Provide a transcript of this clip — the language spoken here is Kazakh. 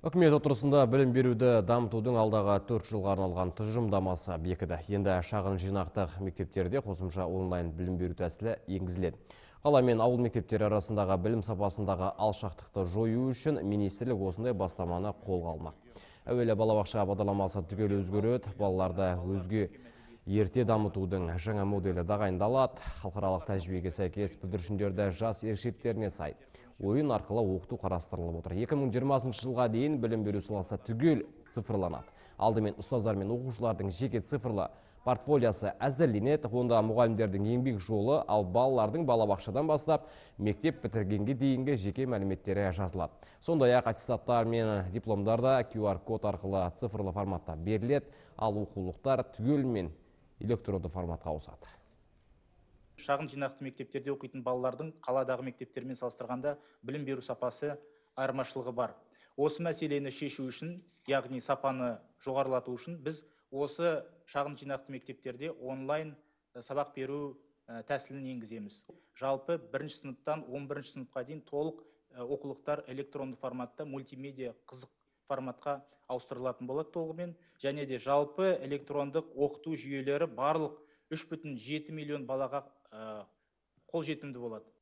үкімет отырысында білім беруді дамытудың алдағы төрт жылға арналған тұжырымдамасы бекіді енді шағын жинақтық мектептерде қосымша онлайн білім беру тәсілі енгізіледі қала мен ауыл мектептері арасындағы білім сапасындағы алшақтықты жою үшін министрлік осындай бастаманы қолға алмақ әуелі балабақша бағдарламасы түгел өзгереді балаларды өзге ерте дамытудың жаңа моделі тағайындалады халықаралық тәжірибеге сәйкес бүлдіршіндерді жас ерекшеліктеріне сай ойын арқылы оқыту қарастырылып отыр 2020 жылға дейін білім беру саласы түгел цифрланады алдымен ұстаздар мен оқушылардың жеке цифрлы портфолиясы әзірленеді онда мұғалімдердің еңбек жолы ал балалардың балабақшадан бастап мектеп бітіргенге дейінгі жеке мәліметтері жазылады сондай ақ аттестаттар мен дипломдар да qr код арқылы цифрлы форматта беріледі ал оқулықтар түгелмен электронды форматқа ауысады шағын жинақты мектептерде оқитын балалардың қаладағы мектептермен салыстырғанда білім беру сапасы айырмашылығы бар осы мәселені шешу үшін яғни сапаны жоғарылату үшін біз осы шағын жинақты мектептерде онлайн э, сабақ беру э, тәсілін енгіземіз жалпы бірінші сыныптан 11 бірінші сыныпқа дейін толық э, оқулықтар электронды форматта мультимедиа қызық форматқа ауыстырылатын болады толығымен және де жалпы электрондық оқыту жүйелері барлық үш бүтін жеті миллион балаға қол жетімді болады